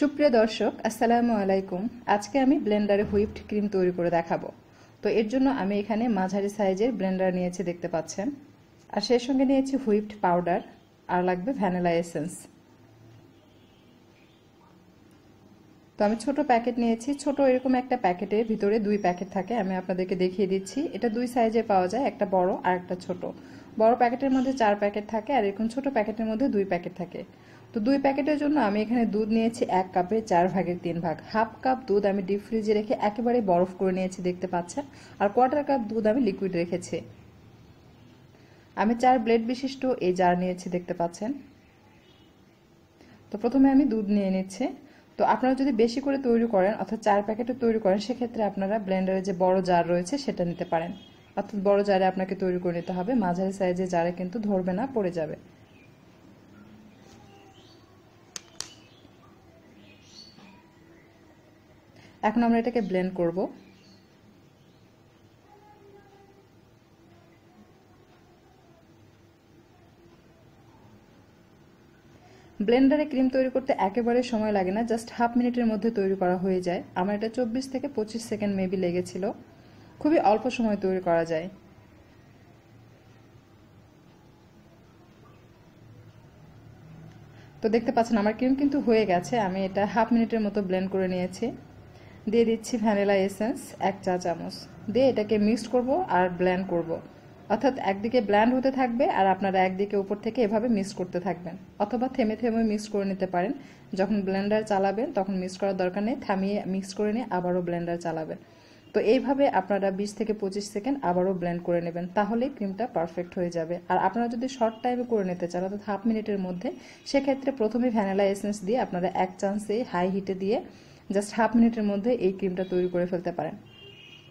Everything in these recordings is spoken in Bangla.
সুপ্রিয় দর্শক আসসালামু আলাইকুম আজকে আমি ব্লেন্ডারে হুইপড ক্রিম তৈরি করে দেখাবো তো এর জন্য আমি এখানে মাঝারি সাইজের ব্লেন্ডার নিয়েছি দেখতে পাচ্ছেন আর সেই সঙ্গে নিয়েছি হুইপড পাউডার আর লাগবে ভ্যানিলা এসেন্স তো আমি ছোট প্যাকেট নিয়েছি ছোট এরকম একটা প্যাকেটের ভিতরে দুই প্যাকেট থাকে আমি আপনাদেরকে দেখিয়ে দিচ্ছি এটা দুই সাইজে পাওয়া যায় একটা বড় আর একটা ছোট বড় প্যাকেটের মধ্যে চার প্যাকেট থাকে আর এরকম ছোট প্যাকেটের মধ্যে দুই প্যাকেট থাকে তো দুই প্যাকেটের জন্য আমি এখানে দুধ নিয়েছি এক কাপের চার ভাগের তিন ভাগ হাফ কাপ দুধ আমি ডিপ ফ্রিজে রেখে একেবারে বরফ করে নিয়েছি দেখতে পাচ্ছেন আর কোয়ার্টার কাপ দুধ আমি লিকুইড রেখেছি আমি চার ব্লেড বিশিষ্ট এই জার নিয়েছি দেখতে পাচ্ছেন তো প্রথমে আমি দুধ নিয়ে নিচ্ছি তো আপনারা যদি বেশি করে তৈরি করেন অর্থাৎ চার প্যাকেটে তৈরি করেন সেক্ষেত্রে আপনারা ব্লেন্ডারে যে বড় জার রয়েছে সেটা নিতে পারেন অর্থাৎ বড় জারে আপনাকে তৈরি করে নিতে হবে মাঝারি সাইজে জারে কিন্তু ধরবে না পড়ে যাবে এখন আমরা এটাকে ব্লেন্ড করব ব্লেন্ডারে ক্রিম তৈরি করতে একেবারে সময় লাগে না জাস্ট হাফ মিনিটের মধ্যে তৈরি করা হয়ে যায় আমার এটা চব্বিশ থেকে পঁচিশ সেকেন্ড মেবি লেগেছিল খুবই অল্প সময় তৈরি করা যায় তো দেখতে পাচ্ছেন আমার ক্রিম কিন্তু হয়ে গেছে আমি এটা হাফ মিনিটের মতো ব্লেন্ড করে নিয়েছি দিয়ে দিচ্ছি ভ্যানিলা এসেন্স এক চা চামচ দিয়ে এটাকে মিক্সড করব আর ব্ল্যান্ড করব। অর্থাৎ একদিকে ব্ল্যান্ড হতে থাকবে আর আপনারা একদিকে উপর থেকে এভাবে মিক্স করতে থাকবেন অথবা থেমে থেমে মিক্স করে নিতে পারেন যখন ব্লেন্ডার চালাবেন তখন মিক্স করার দরকার নেই থামিয়ে মিক্স করে নিয়ে আবারও ব্লেন্ডার চালাবেন তো এইভাবে আপনারা বিশ থেকে পঁচিশ সেকেন্ড আবারও ব্ল্যান্ড করে নেবেন তাহলে ক্রিমটা পারফেক্ট হয়ে যাবে আর আপনারা যদি শর্ট টাইমে করে নিতে চান অর্থাৎ হাফ মিনিটের মধ্যে সেক্ষেত্রে প্রথমে ভ্যানিলা এসেন্স দিয়ে আপনারা এক চান্সে হাই হিটে দিয়ে জাস্ট হাফ মিনিটের মধ্যে এই ক্রিমটা তৈরি করে ফেলতে পারেন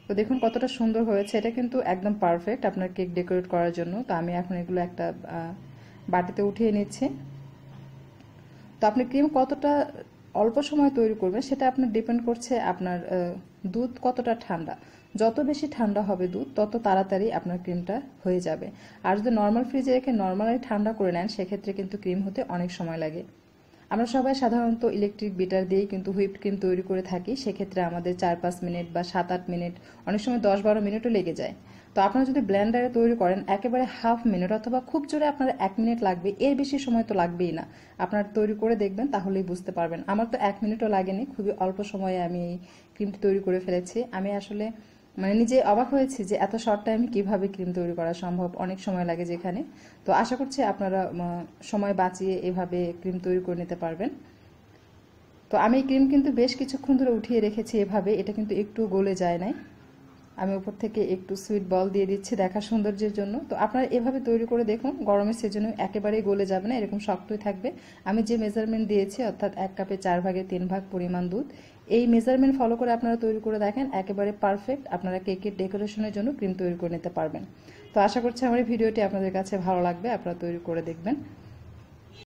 তো দেখুন কতটা সুন্দর হয়েছে এটা কিন্তু একদম পারফেক্ট আপনার কেক ডেকোরেট করার জন্য তো আমি এখন এগুলো একটা বাটিতে উঠিয়ে নিচ্ছি তো আপনি ক্রিম কতটা অল্প সময় তৈরি করবেন সেটা আপনার ডিপেন্ড করছে আপনার দুধ কতটা ঠান্ডা যত বেশি ঠান্ডা হবে দুধ তত তাড়াতাড়ি আপনার ক্রিমটা হয়ে যাবে আর যদি নর্মাল ফ্রিজে রেখে নর্মালি ঠান্ডা করে নেন সেক্ষেত্রে কিন্তু ক্রিম হতে অনেক সময় লাগে আমরা সবাই সাধারণত ইলেকট্রিক বিটার দিয়ে কিন্তু হুইপ ক্রিম তৈরি করে থাকি সেক্ষেত্রে আমাদের চার পাঁচ মিনিট বা সাত আট মিনিট অনেক সময় দশ বারো মিনিটও লেগে যায় তো আপনারা যদি ব্লেন্ডারে তৈরি করেন একেবারে হাফ মিনিট অথবা খুব জোরে আপনার এক মিনিট লাগবে এর বেশি সময় তো লাগবেই না আপনার তৈরি করে দেখবেন তাহলেই বুঝতে পারবেন আমার তো এক মিনিটও লাগেনি খুবই অল্প সময়ে আমি এই ক্রিমটি তৈরি করে ফেলেছি আমি আসলে মানে নিজে অবাক হয়েছি যে এত শর্ট টাইমে কিভাবে ক্রিম তৈরি করা সম্ভব অনেক সময় লাগে যেখানে তো আশা করছি আপনারা সময় বাঁচিয়ে এভাবে ক্রিম তৈরি করে নিতে পারবেন তো আমি ক্রিম কিন্তু বেশ কিছুক্ষণ ধরে উঠিয়ে রেখেছি এভাবে এটা কিন্তু একটু গলে যায় নাই আমি উপর থেকে একটু সুইট বল দিয়ে দিচ্ছি দেখা সৌন্দর্যের জন্য তো আপনারা এভাবে তৈরি করে দেখুন গরমের সেজন্য একেবারেই গলে যাবে না এরকম শক্তই থাকবে আমি যে মেজারমেন্ট দিয়েছি অর্থাৎ এক কাপে চার ভাগে তিন ভাগ পরিমাণ দুধ এই মেজারমেন্ট ফলো করে আপনারা তৈরি করে দেখেন একেবারে পারফেক্ট আপনারা কেকের ডেকোরেশনের জন্য ক্রিম তৈরি করে নিতে পারবেন তো আশা করছি আমার এই ভিডিওটি আপনাদের কাছে ভালো লাগবে আপনারা তৈরি করে দেখবেন